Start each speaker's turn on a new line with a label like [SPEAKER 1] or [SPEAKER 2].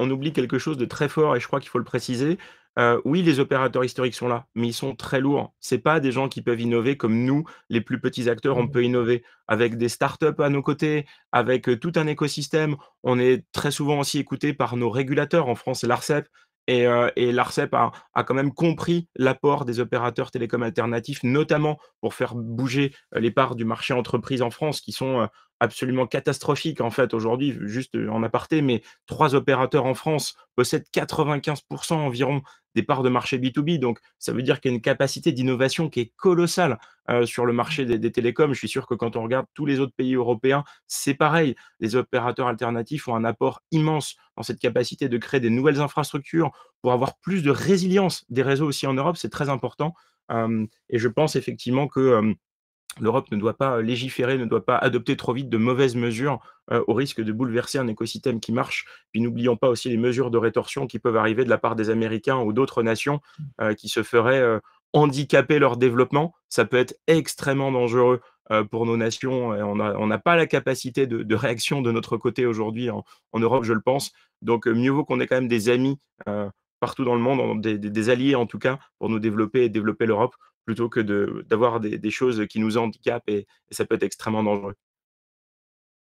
[SPEAKER 1] on oublie quelque chose de très fort, et je crois qu'il faut le préciser. Euh, oui, les opérateurs historiques sont là, mais ils sont très lourds. Ce pas des gens qui peuvent innover comme nous, les plus petits acteurs, on mmh peut innover. Avec des startups à nos côtés, avec euh, tout un écosystème, on est très souvent aussi écouté par nos régulateurs. En France, l'ARCEP, et, euh, l'ARCEP a, a, quand même compris l'apport des opérateurs télécoms alternatifs, notamment pour faire bouger les parts du marché entreprise en France, qui sont absolument catastrophique en fait aujourd'hui, juste en aparté, mais trois opérateurs en France possèdent 95% environ des parts de marché B2B. Donc ça veut dire qu'il y a une capacité d'innovation qui est colossale sur le marché des, télécoms. Je suis sûr que quand on regarde tous les autres pays européens, c'est pareil. Les opérateurs alternatifs ont un apport immense dans cette capacité de créer des nouvelles infrastructures pour avoir plus de résilience des réseaux aussi en Europe. C'est très important. et je pense effectivement que... L'Europe ne doit pas euh, légiférer, ne doit pas adopter trop vite de mauvaises mesures euh, au risque de bouleverser un écosystème qui marche. Puis n'oublions pas aussi les mesures de rétorsion qui peuvent arriver de la part des Américains ou d'autres nations mmh. euh, qui se feraient handicaper leur développement. Ça peut être extrêmement dangereux pour nos nations. Et on n'a pas la capacité de, réaction de notre côté aujourd'hui en, Europe, je le pense. Donc mieux vaut qu'on ait quand même des amis partout dans le monde, des, alliés en tout cas, pour nous développer et développer l'Europe plutôt que d'avoir de, des, des, choses qui nous handicapent et ça peut être extrêmement dangereux.